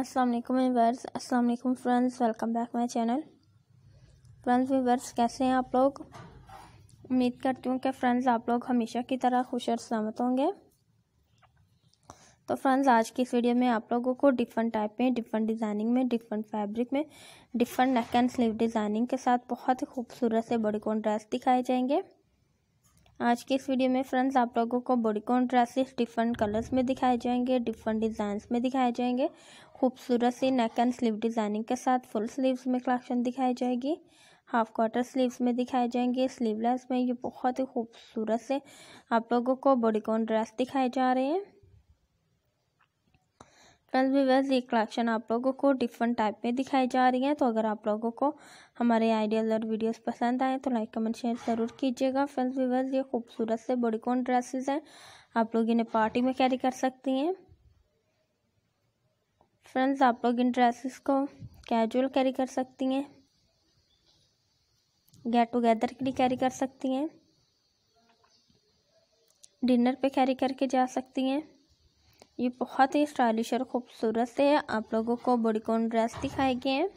अस्सलाम वालेकुम व्यूवर्स अस्सलाम वालेकुम friends welcome back my channel friends viewers कैसे हैं आप लोग उम्मीद करती हूँ कि फ्रेंड्स आप लोग हमेशा की तरह खुश और सलामत होंगे तो फ्रेंड्स आज की इस वीडियो में आप लोगों को डिफरेंट टाइप में डिफरेंट डिज़ाइनिंग में डिफरेंट फैब्रिक में different neck and sleeve designing के साथ बहुत ही खूबसूरत से बड़ी ड्रेस दिखाए जाएंगे आज के इस वीडियो में फ्रेंड्स आप लोगों को बॉडीकॉन ड्रेसेस डिफरेंट कलर्स में दिखाए जाएंगे डिफरेंट डिज़ाइंस में दिखाए जाएंगे खूबसूरत सी नेक एंड स्लीव डिज़ाइनिंग के साथ फुल स्लीव्स में कलेक्शन दिखाई जाएगी हाफ क्वार्टर स्लीव्स में दिखाए जाएंगे स्लीवलेस में ये बहुत ही खूबसूरत से आप लोगों को बॉडीकॉन ड्रेस दिखाए जा रहे हैं वेल व्यूवर्स ये कलेक्शन आप लोगों को डिफरेंट टाइप में दिखाई जा रही है तो अगर आप लोगों को हमारे आइडियाज और वीडियोस पसंद आए तो लाइक कमेंट शेयर ज़रूर कीजिएगा वेल वीवर्स ये खूबसूरत से बॉडीकॉन ड्रेसेस हैं आप लोग इन्हें पार्टी में कैरी कर सकती हैं फ्रेंड्स आप लोग इन ड्रेसेस को कैजुअल कैरी कर सकती हैं गेट टुगेदर के लिए कैरी कर सकती हैं डिनर पे कैरी करके जा सकती हैं ये बहुत ही स्टाइलिश और ख़ूबसूरत से है आप लोगों को बॉडीकॉन ड्रेस दिखाए गए हैं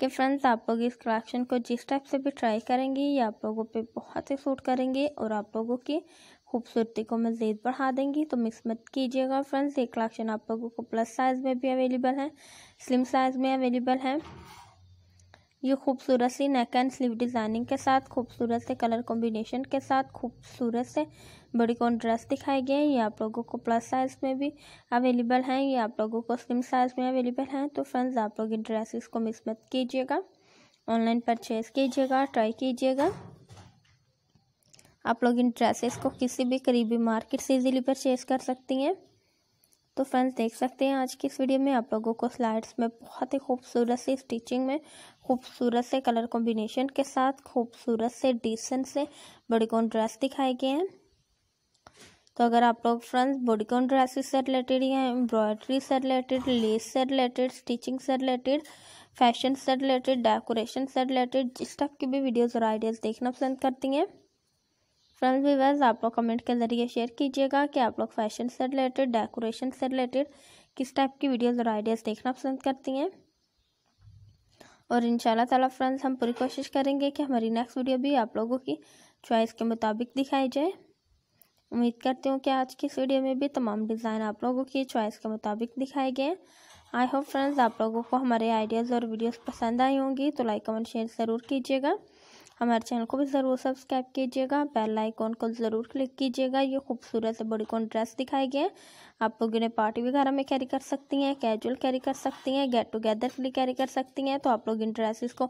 कि फ्रेंड्स आप लोग इस कलेक्शन को जिस टाइप से भी ट्राई करेंगे ये आप लोगों पे बहुत ही सूट करेंगे और आप लोगों की खूबसूरती को मज़ीद बढ़ा देंगी तो मिक्स मत कीजिएगा फ्रेंड्स ये कलेक्शन आप लोगों को प्लस साइज़ में भी अवेलेबल है स्लिम साइज़ में अवेलेबल है ये खूबसूरत सी नेक एंड स्लीव डिज़ाइनिंग के साथ खूबसूरत से कलर कॉम्बिनेशन के साथ खूबसूरत से बड़ी कॉन्ट्रास्ट दिखाए गए हैं ये आप लोगों को प्लस साइज़ में भी अवेलेबल हैं ये आप लोगों को स्लिम साइज़ में अवेलेबल हैं तो फ्रेंड्स आप लोग इन ड्रेसेस को मिस मत कीजिएगा ऑनलाइन परचेज़ कीजिएगा ट्राई कीजिएगा आप लोग इन ड्रेसेस को किसी भी करीबी मार्केट से इजीली परचेज़ कर सकती हैं तो फ्रेंड्स देख सकते हैं आज की इस वीडियो में आप लोगों को स्लाइड्स में बहुत ही खूबसूरत से स्टिचिंग में खूबसूरत से कलर कॉम्बिनेशन के साथ खूबसूरत से डिसेंट से बड़े कौन ड्रेस दिखाए गए हैं तो अगर आप लोग फ्रेंड्स बॉडी कॉन से रिलेटेड या एम्ब्रॉयडरी से रिलेटेड लेस से रिलेटेड स्टिचिंग से रिलेटेड फैशन से रिलेटेड डेकोरेशन से रिलेटेड जिस टाइप की भी वीडियोज़ और आइडियाज़ देखना पसंद करती हैं फ्रेंड्स व्यूवर्स आप लोग कमेंट के ज़रिए शेयर कीजिएगा कि आप लोग फैशन से रिलेटेड डेकोरेशन से रिलेटेड किस टाइप की वीडियोज़ और आइडियाज़ देखना पसंद करती हैं और इन ताला फ्रेंड्स हम पूरी कोशिश करेंगे कि हमारी नेक्स्ट वीडियो भी आप लोगों की चॉइस के मुताबिक दिखाई जाए उम्मीद करती हूँ कि आज की इस वीडियो में भी तमाम डिज़ाइन आप लोगों की चॉइस के मुताबिक दिखाए गए आई होप फ्रेंड्स आप लोगों को हमारे आइडियाज़ और वीडियोस पसंद आई होंगी तो लाइक कमेंट शेयर ज़रूर कीजिएगा हमारे चैनल को भी ज़रूर सब्सक्राइब कीजिएगा बेल आइकॉन को ज़रूर क्लिक कीजिएगा ये खूबसूरत से बड़ी कौन ड्रेस दिखाई गई है आप लोग इन्हें पार्टी वगैरह में कैरी कर सकती हैं कैजुअल कैरी कर सकती हैं गेट टुगेदर के लिए कैरी कर सकती हैं तो आप लोग इन ड्रेसेस को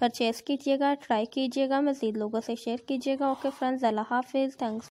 परचेज़ कीजिएगा ट्राई कीजिएगा मज़ीद लोगों से शेयर कीजिएगा ओके फ्रेंड्स अल्लाह हाफिज़ थैंक्स